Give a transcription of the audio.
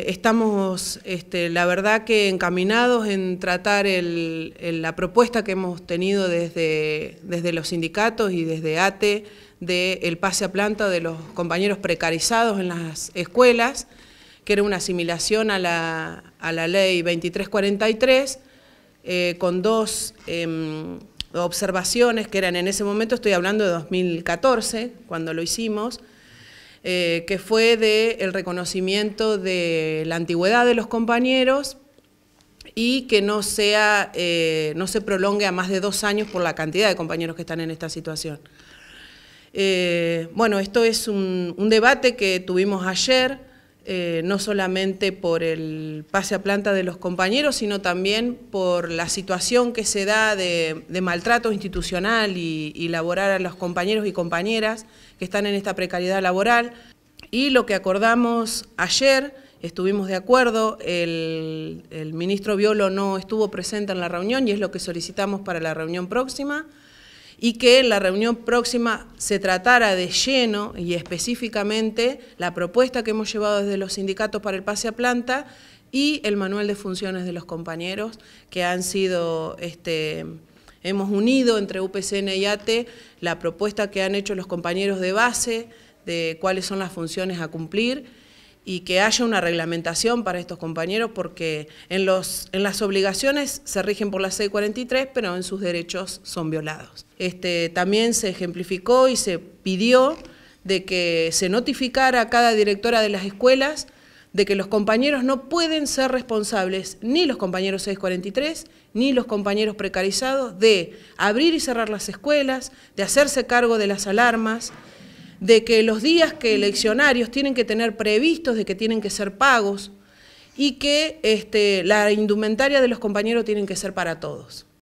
Estamos, este, la verdad que encaminados en tratar la propuesta que hemos tenido desde, los sindicatos y desde ATE del pase a planta de los compañeros precarizados en las escuelas, que era una asimilación a la, ley 2343, eh, con dos em, observaciones que eran en ese momento, estoy hablando de 2014, cuando lo hicimos, eh, que fue del el reconocimiento de la antigüedad de los compañeros y que no, sea, eh, no se prolongue a más de dos años por la cantidad de compañeros que están en esta situación. Eh, bueno, esto es un, debate que tuvimos ayer, eh, no solamente por el pase a planta de los compañeros, sino también por la situación que se da de, maltrato institucional y, y, laboral a los compañeros y compañeras que están en esta precariedad laboral. Y lo que acordamos ayer, estuvimos de acuerdo, el, el ministro Violo no estuvo presente en la reunión y es lo que solicitamos para la reunión próxima y que en la reunión próxima se tratara de lleno y específicamente la propuesta que hemos llevado desde los sindicatos para el pase a planta y el manual de funciones de los compañeros que han sido... Este, hemos unido entre UPCN y ATE la propuesta que han hecho los compañeros de base de cuáles son las funciones a cumplir y que haya una reglamentación para estos compañeros porque en, los, en las obligaciones se rigen por la 643, pero en sus derechos son violados. Este, también se ejemplificó y se pidió de que se notificara a cada directora de las escuelas de que los compañeros no pueden ser responsables, ni los compañeros 643, ni los compañeros precarizados, de abrir y cerrar las escuelas, de hacerse cargo de las alarmas, de que los días que eleccionarios tienen que tener previstos, de que tienen que ser pagos y que este, la indumentaria de los compañeros tienen que ser para todos.